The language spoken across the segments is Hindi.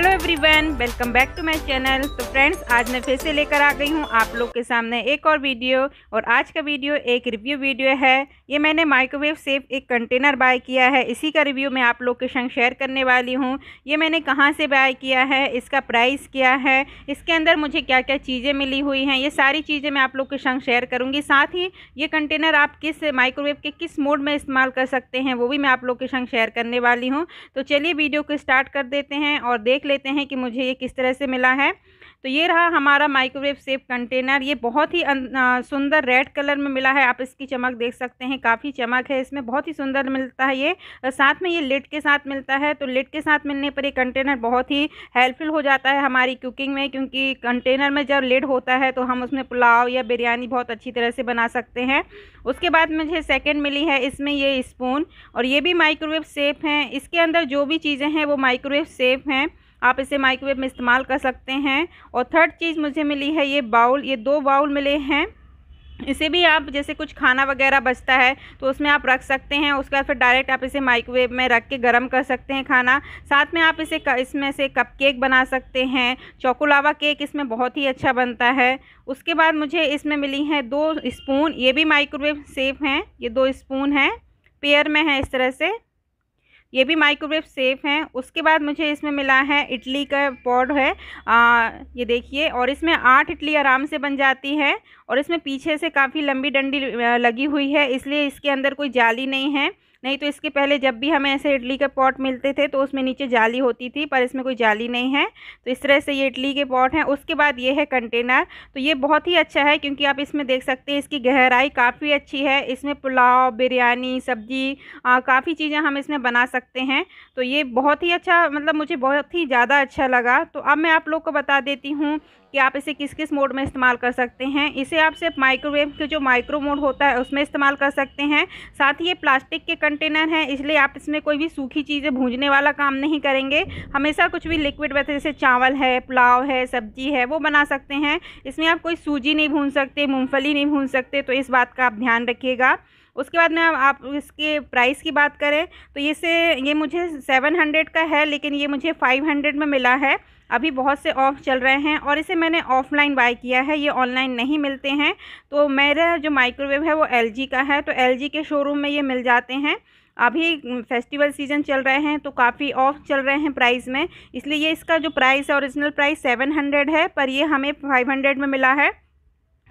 hello everyone welcome back to my channel तो फ्रेंड्स आज मैं फिर से लेकर आ गई हूँ आप लोग के सामने एक और वीडियो और आज का वीडियो एक रिव्यू वीडियो है ये मैंने माइक्रोवेव सेफ एक कंटेनर बाय किया है इसी का रिव्यू मैं आप लोग के संग शेयर करने वाली हूँ ये मैंने कहाँ से बाय किया है इसका प्राइस क्या है इसके अंदर मुझे क्या क्या चीज़ें मिली हुई हैं ये सारी चीज़ें मैं आप लोग के संग शेयर करूँगी साथ ही ये कंटेनर आप किस माइक्रोवेव के किस मोड में इस्तेमाल कर सकते हैं वो भी मैं आप लोग के संग शेयर करने वाली हूँ तो चलिए वीडियो को स्टार्ट कर देते हैं और देख लेते हैं कि मुझे ये किस तरह से मिला है तो ये रहा हमारा माइक्रोवेव सेफ कंटेनर ये बहुत ही सुंदर रेड कलर में मिला है आप इसकी चमक देख सकते हैं काफ़ी चमक है इसमें बहुत ही सुंदर मिलता है ये साथ में ये लिड के साथ मिलता है तो लिड के साथ मिलने पर ये कंटेनर बहुत ही हेल्पफुल हो जाता है हमारी कुकिंग में क्योंकि कंटेनर में जब लिड होता है तो हम उसमें पुलाव या बिरयानी बहुत अच्छी तरह से बना सकते हैं उसके बाद मुझे सेकेंड मिली है इसमें ये स्पून और ये भी माइक्रोवेव सेफ हैं इसके अंदर जो भी चीज़ें हैं वो माइक्रोवेव सेफ हैं आप इसे माइक्रोवेव में इस्तेमाल कर सकते हैं और थर्ड चीज़ मुझे मिली है ये बाउल ये दो बाउल मिले हैं इसे भी आप जैसे कुछ खाना वगैरह बचता है तो उसमें आप रख सकते हैं उसके बाद फिर डायरेक्ट आप इसे माइक्रोवेव में रख के गर्म कर सकते हैं खाना साथ में आप इसे इसमें से कप केक बना सकते हैं चोकोलावा केक इसमें बहुत ही अच्छा बनता है उसके बाद मुझे इसमें मिली हैं दो स्पून ये भी माइक्रोवेव सेफ हैं ये दो स्पून हैं पेयर में है इस तरह से ये भी माइक्रोवेव सेफ़ हैं उसके बाद मुझे इसमें मिला है इडली का पॉड है आ, ये देखिए और इसमें आठ इडली आराम से बन जाती है और इसमें पीछे से काफ़ी लंबी डंडी लगी हुई है इसलिए इसके अंदर कोई जाली नहीं है नहीं तो इसके पहले जब भी हमें ऐसे इडली के पॉट मिलते थे तो उसमें नीचे जाली होती थी पर इसमें कोई जाली नहीं है तो इस तरह से ये इडली के पॉट हैं उसके बाद ये है कंटेनर तो ये बहुत ही अच्छा है क्योंकि आप इसमें देख सकते हैं इसकी गहराई काफ़ी अच्छी है इसमें पुलाव बिरयानी सब्जी काफ़ी चीज़ें हम इसमें बना सकते हैं तो ये बहुत ही अच्छा मतलब मुझे बहुत ही ज़्यादा अच्छा लगा तो अब मैं आप लोग को बता देती हूँ कि आप इसे किस किस मोड में इस्तेमाल कर सकते हैं इसे आप सिर्फ माइक्रोवेव के जो माइक्रो मोड होता है उसमें इस्तेमाल कर सकते हैं साथ ही ये प्लास्टिक के कंटेनर है इसलिए आप इसमें कोई भी सूखी चीज़ें भूंजने वाला काम नहीं करेंगे हमेशा कुछ भी लिक्विड वैसे जैसे चावल है पुलाव है सब्जी है वो बना सकते हैं इसमें आप कोई सूजी नहीं भून सकते मूँगफली नहीं भून सकते तो इस बात का आप ध्यान रखिएगा उसके बाद मैं आप इसके प्राइस की बात करें तो ये से ये मुझे सेवन हंड्रेड का है लेकिन ये मुझे फाइव हंड्रेड में मिला है अभी बहुत से ऑफ़ चल रहे हैं और इसे मैंने ऑफ़लाइन बाय किया है ये ऑनलाइन नहीं मिलते हैं तो मेरा जो माइक्रोवेव है वो एल का है तो एल के शोरूम में ये मिल जाते हैं अभी फेस्टिवल सीज़न चल रहे हैं तो काफ़ी ऑफ चल रहे हैं प्राइस में इसलिए ये इसका जो प्राइस है ओरिजिनल प्राइस सेवन हंड्रेड है पर ये हमें फाइव हंड्रेड में मिला है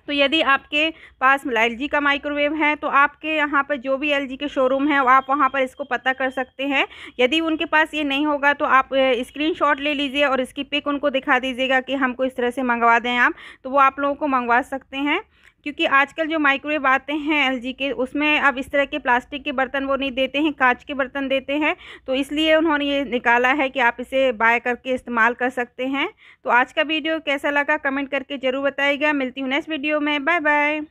तो यदि आपके पास एल का माइक्रोवेव है तो आपके यहाँ पर जो भी एल के शोरूम है आप वहाँ पर इसको पता कर सकते हैं यदि उनके पास ये नहीं होगा तो आप स्क्रीन ले लीजिए और इसकी पिक उनको दिखा दीजिएगा कि हमको इस तरह से मंगवा दें आप तो वो आप लोगों को मंगवा सकते हैं क्योंकि आजकल जो माइक्रोवेव आते हैं एलजी के उसमें अब इस तरह के प्लास्टिक के बर्तन वो नहीं देते हैं कांच के बर्तन देते हैं तो इसलिए उन्होंने ये निकाला है कि आप इसे बाय करके इस्तेमाल कर सकते हैं तो आज का वीडियो कैसा लगा कमेंट करके ज़रूर बताइएगा मिलती हूँ नेक्स्ट वीडियो में बाय बाय